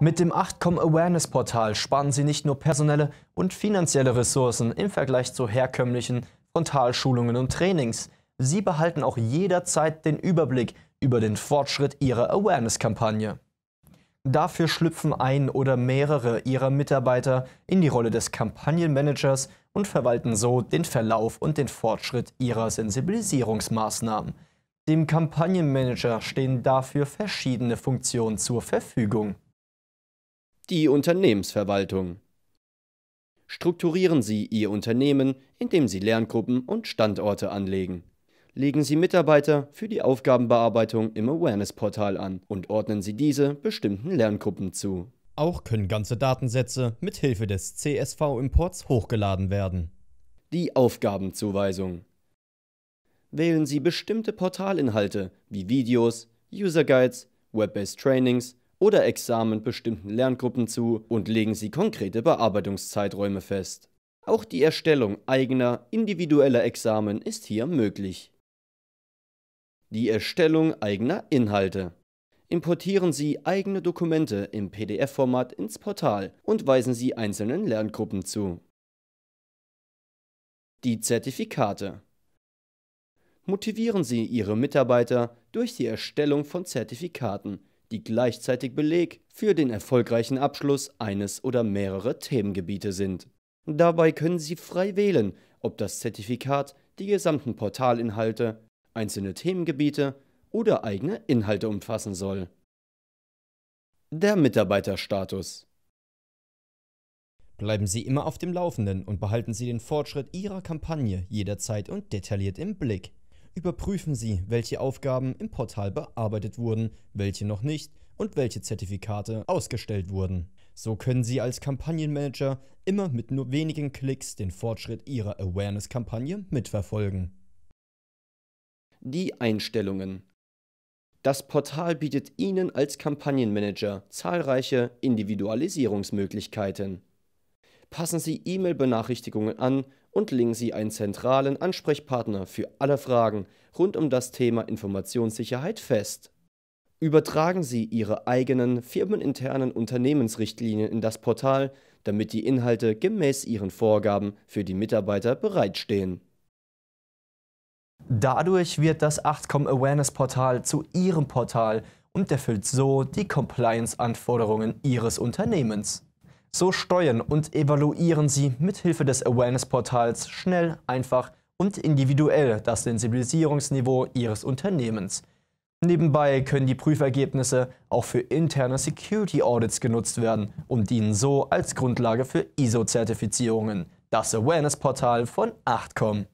Mit dem 8com Awareness Portal sparen Sie nicht nur personelle und finanzielle Ressourcen im Vergleich zu herkömmlichen Frontalschulungen und Trainings. Sie behalten auch jederzeit den Überblick über den Fortschritt Ihrer Awareness-Kampagne. Dafür schlüpfen ein oder mehrere Ihrer Mitarbeiter in die Rolle des Kampagnenmanagers und verwalten so den Verlauf und den Fortschritt Ihrer Sensibilisierungsmaßnahmen. Dem Kampagnenmanager stehen dafür verschiedene Funktionen zur Verfügung die Unternehmensverwaltung. Strukturieren Sie Ihr Unternehmen, indem Sie Lerngruppen und Standorte anlegen. Legen Sie Mitarbeiter für die Aufgabenbearbeitung im Awareness-Portal an und ordnen Sie diese bestimmten Lerngruppen zu. Auch können ganze Datensätze mit Hilfe des CSV-Imports hochgeladen werden. Die Aufgabenzuweisung. Wählen Sie bestimmte Portalinhalte wie Videos, User Guides, Web-based Trainings oder Examen bestimmten Lerngruppen zu und legen sie konkrete Bearbeitungszeiträume fest. Auch die Erstellung eigener individueller Examen ist hier möglich. Die Erstellung eigener Inhalte. Importieren Sie eigene Dokumente im PDF-Format ins Portal und weisen Sie einzelnen Lerngruppen zu. Die Zertifikate. Motivieren Sie Ihre Mitarbeiter durch die Erstellung von Zertifikaten, die gleichzeitig Beleg für den erfolgreichen Abschluss eines oder mehrere Themengebiete sind. Dabei können Sie frei wählen, ob das Zertifikat die gesamten Portalinhalte, einzelne Themengebiete oder eigene Inhalte umfassen soll. Der Mitarbeiterstatus Bleiben Sie immer auf dem Laufenden und behalten Sie den Fortschritt Ihrer Kampagne jederzeit und detailliert im Blick. Überprüfen Sie, welche Aufgaben im Portal bearbeitet wurden, welche noch nicht und welche Zertifikate ausgestellt wurden. So können Sie als Kampagnenmanager immer mit nur wenigen Klicks den Fortschritt Ihrer Awareness-Kampagne mitverfolgen. Die Einstellungen Das Portal bietet Ihnen als Kampagnenmanager zahlreiche Individualisierungsmöglichkeiten passen Sie E-Mail-Benachrichtigungen an und legen Sie einen zentralen Ansprechpartner für alle Fragen rund um das Thema Informationssicherheit fest. Übertragen Sie Ihre eigenen firmeninternen Unternehmensrichtlinien in das Portal, damit die Inhalte gemäß Ihren Vorgaben für die Mitarbeiter bereitstehen. Dadurch wird das 8.com Awareness Portal zu Ihrem Portal und erfüllt so die Compliance-Anforderungen Ihres Unternehmens. So steuern und evaluieren Sie mithilfe des Awareness-Portals schnell, einfach und individuell das Sensibilisierungsniveau Ihres Unternehmens. Nebenbei können die Prüfergebnisse auch für interne Security Audits genutzt werden und dienen so als Grundlage für ISO-Zertifizierungen. Das Awareness-Portal von 8.com.